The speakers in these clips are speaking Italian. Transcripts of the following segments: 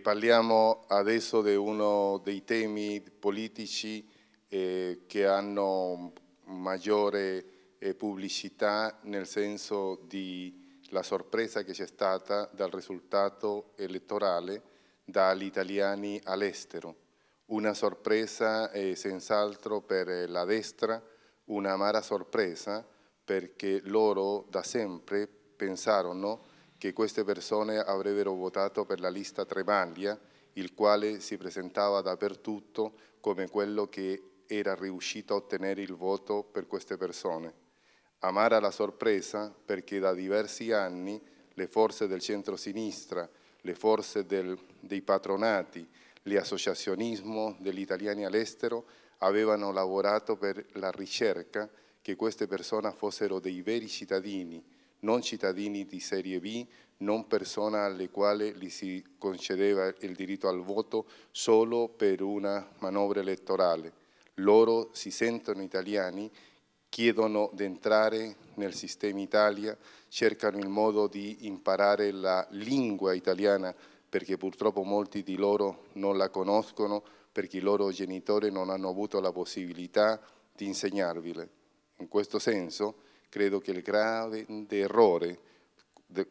Parliamo adesso di uno dei temi politici eh, che hanno maggiore eh, pubblicità nel senso della sorpresa che c'è stata dal risultato elettorale dagli italiani all'estero. Una sorpresa eh, senz'altro per la destra, una amara sorpresa perché loro da sempre pensarono che queste persone avrebbero votato per la lista Tremaglia, il quale si presentava dappertutto come quello che era riuscito a ottenere il voto per queste persone. Amara la sorpresa perché da diversi anni le forze del centro-sinistra, le forze del, dei patronati, l'associazionismo degli italiani all'estero avevano lavorato per la ricerca che queste persone fossero dei veri cittadini, non cittadini di serie B, non persone alle quali gli si concedeva il diritto al voto solo per una manovra elettorale. Loro si sentono italiani, chiedono di entrare nel sistema Italia, cercano il modo di imparare la lingua italiana perché purtroppo molti di loro non la conoscono, perché i loro genitori non hanno avuto la possibilità di insegnarvile. In questo senso Credo che il grande errore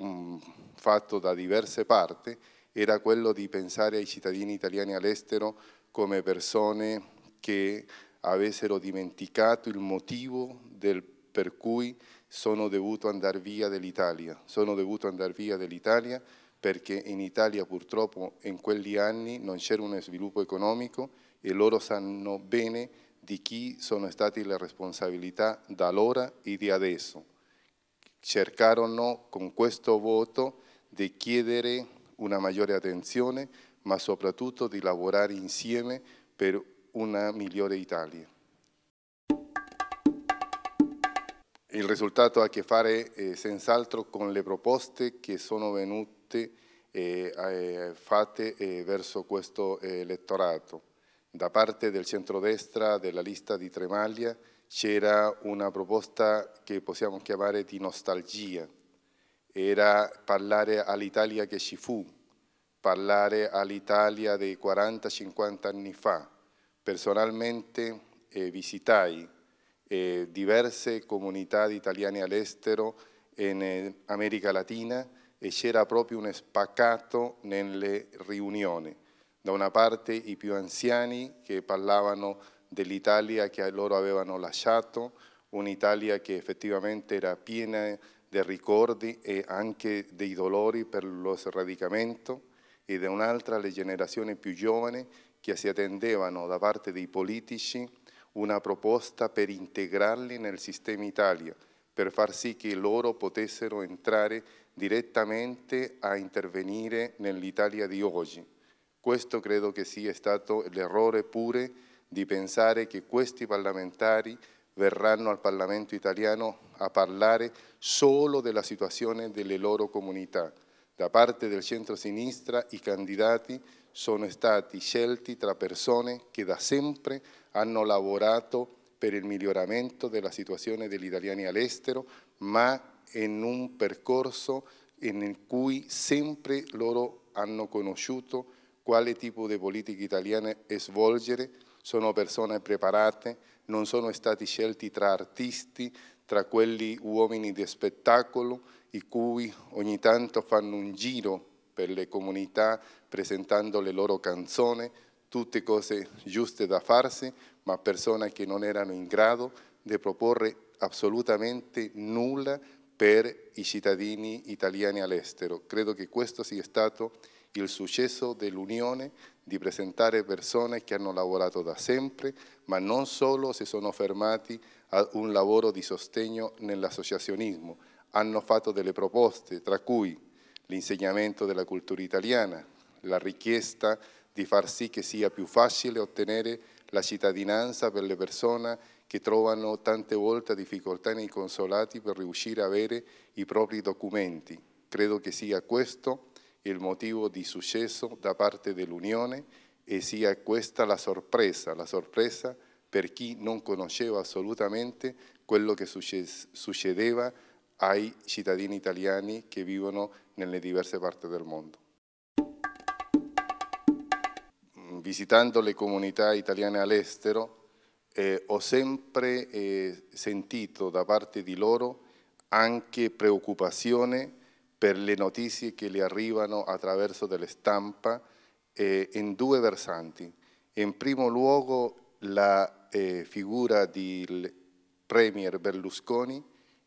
mm, fatto da diverse parti era quello di pensare ai cittadini italiani all'estero come persone che avessero dimenticato il motivo del, per cui sono dovuto andare via dall'Italia. Sono dovuto andare via dall'Italia perché in Italia purtroppo in quegli anni non c'era uno sviluppo economico e loro sanno bene di chi sono state le responsabilità da allora e di adesso. Cercarono con questo voto di chiedere una maggiore attenzione, ma soprattutto di lavorare insieme per una migliore Italia. Il risultato ha a che fare eh, senz'altro con le proposte che sono venute eh, eh fatte eh, verso questo eh, elettorato da parte del centrodestra della lista di Tremaglia c'era una proposta che possiamo chiamare di nostalgia, era parlare all'Italia che ci fu, parlare all'Italia dei 40-50 anni fa. Personalmente eh, visitai eh, diverse comunità di italiani all'estero in eh, America Latina e c'era proprio un spaccato nelle riunioni da una parte i più anziani che parlavano dell'Italia che loro avevano lasciato, un'Italia che effettivamente era piena di ricordi e anche dei dolori per lo sradicamento, e da un'altra le generazioni più giovani che si attendevano da parte dei politici una proposta per integrarli nel sistema Italia, per far sì che loro potessero entrare direttamente a intervenire nell'Italia di oggi. Questo credo che sia stato l'errore pure di pensare che questi parlamentari verranno al Parlamento italiano a parlare solo della situazione delle loro comunità. Da parte del centro-sinistra i candidati sono stati scelti tra persone che da sempre hanno lavorato per il miglioramento della situazione degli italiani all'estero, ma in un percorso in cui sempre loro hanno conosciuto quale tipo di politica italiana svolgere, sono persone preparate, non sono stati scelti tra artisti, tra quelli uomini di spettacolo, i cui ogni tanto fanno un giro per le comunità presentando le loro canzoni, tutte cose giuste da farsi, ma persone che non erano in grado di proporre assolutamente nulla per i cittadini italiani all'estero. Credo che questo sia stato il successo dell'Unione di presentare persone che hanno lavorato da sempre, ma non solo si sono fermati a un lavoro di sostegno nell'associazionismo, hanno fatto delle proposte, tra cui l'insegnamento della cultura italiana, la richiesta di far sì che sia più facile ottenere la cittadinanza per le persone che trovano tante volte difficoltà nei consolati per riuscire a avere i propri documenti. Credo che sia questo il motivo di successo da parte dell'Unione e sia questa la sorpresa, la sorpresa per chi non conosceva assolutamente quello che succedeva ai cittadini italiani che vivono nelle diverse parti del mondo. Visitando le comunità italiane all'estero eh, ho sempre eh, sentito da parte di loro anche preoccupazione per le notizie che le arrivano attraverso delle stampa eh, in due versanti. In primo luogo la eh, figura del Premier Berlusconi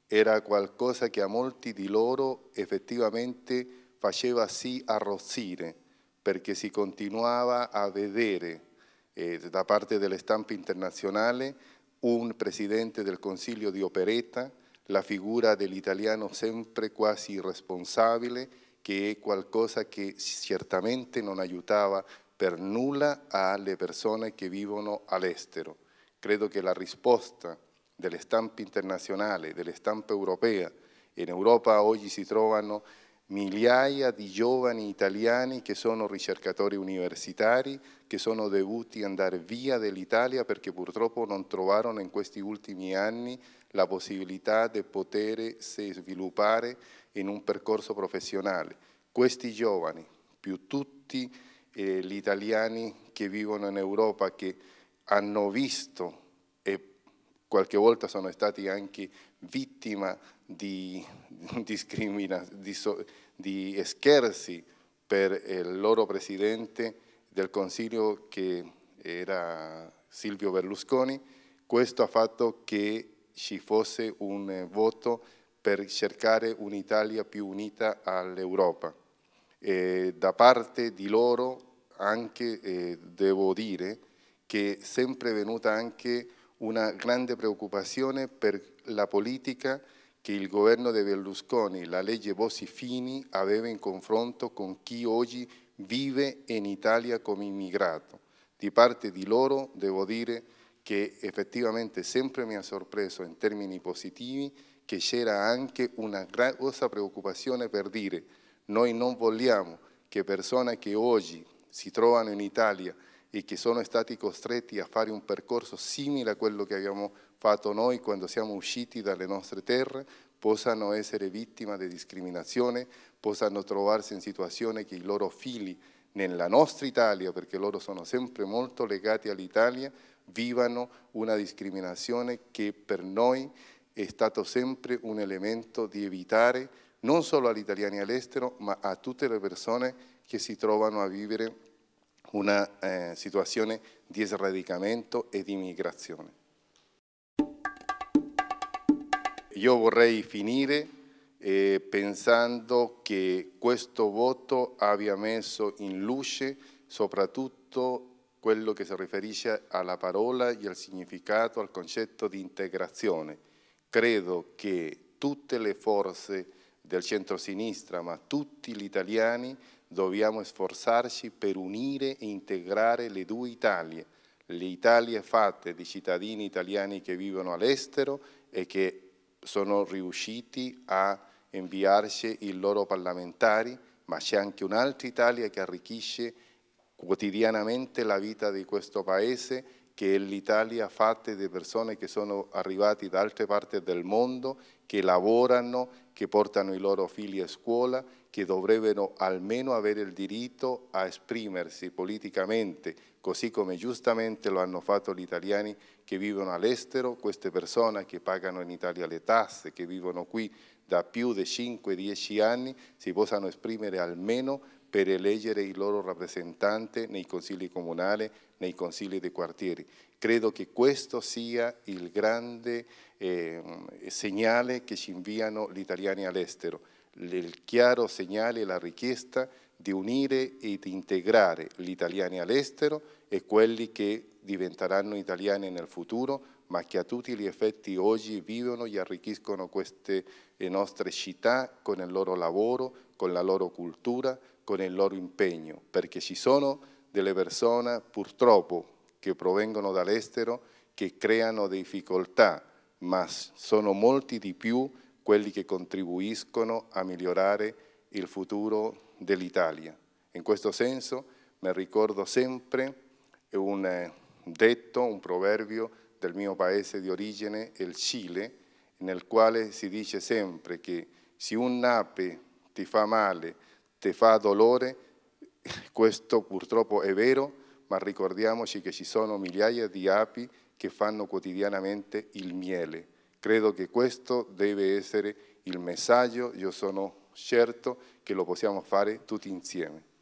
era qualcosa che a molti di loro effettivamente faceva sì arrossire, perché si continuava a vedere eh, da parte delle stampe internazionali un presidente del Consiglio di Operetta, la figura del italiano siempre quasi irresponsable, que es cosa que ciertamente no ayudaba per nulla personas personas que vivono all'estero. Creo que la respuesta del internazionale internacional, del stampa europea, en Europa hoy si trovano migliaia di giovani italiani che sono ricercatori universitari, che sono dovuti andare via dall'Italia perché purtroppo non trovarono in questi ultimi anni la possibilità di potersi sviluppare in un percorso professionale. Questi giovani, più tutti eh, gli italiani che vivono in Europa, che hanno visto e qualche volta sono stati anche vittima di, di, so, di scherzi per il loro presidente del Consiglio che era Silvio Berlusconi, questo ha fatto che ci fosse un voto per cercare un'Italia più unita all'Europa. da parte di loro anche eh, devo dire che è sempre venuta anche una grande preoccupazione per la politica che il governo di Berlusconi, la legge Bossi-Fini, aveva in confronto con chi oggi vive in Italia come immigrato. Di parte di loro devo dire che effettivamente sempre mi ha sorpreso in termini positivi che c'era anche una grossa preoccupazione per dire noi non vogliamo che persone che oggi si trovano in Italia e che sono stati costretti a fare un percorso simile a quello che abbiamo fatto noi quando siamo usciti dalle nostre terre, possano essere vittime di discriminazione, possano trovarsi in situazione che i loro figli nella nostra Italia, perché loro sono sempre molto legati all'Italia, vivano una discriminazione che per noi è stato sempre un elemento di evitare non solo agli italiani all'estero, ma a tutte le persone che si trovano a vivere una eh, situazione di sradicamento e di immigrazione. Io vorrei finire eh, pensando che questo voto abbia messo in luce soprattutto quello che si riferisce alla parola e al significato, al concetto di integrazione. Credo che tutte le forze del centro-sinistra, ma tutti gli italiani, dobbiamo sforzarci per unire e integrare le due Italie, le Italie fatte di cittadini italiani che vivono all'estero e che sono riusciti a inviarci i loro parlamentari, ma c'è anche un'altra Italia che arricchisce quotidianamente la vita di questo Paese, che è l'Italia fatta di persone che sono arrivate da altre parti del mondo, che lavorano, che portano i loro figli a scuola che dovrebbero almeno avere il diritto a esprimersi politicamente, così come giustamente lo hanno fatto gli italiani che vivono all'estero, queste persone che pagano in Italia le tasse, che vivono qui da più di 5-10 anni, si possano esprimere almeno per eleggere i loro rappresentanti nei consigli comunali, nei consigli dei quartieri. Credo che questo sia il grande eh, segnale che ci inviano gli italiani all'estero il chiaro segnale e la richiesta di unire ed integrare gli italiani all'estero e quelli che diventeranno italiani nel futuro, ma che a tutti gli effetti oggi vivono e arricchiscono queste eh, nostre città con il loro lavoro, con la loro cultura, con il loro impegno, perché ci sono delle persone purtroppo che provengono dall'estero che creano difficoltà, ma sono molti di più quelli che contribuiscono a migliorare il futuro dell'Italia. In questo senso mi ricordo sempre un eh, detto, un proverbio del mio paese di origine, il Cile, nel quale si dice sempre che se un'ape ti fa male, ti fa dolore, questo purtroppo è vero, ma ricordiamoci che ci sono migliaia di api che fanno quotidianamente il miele Credo che questo deve essere il messaggio, io sono certo che lo possiamo fare tutti insieme.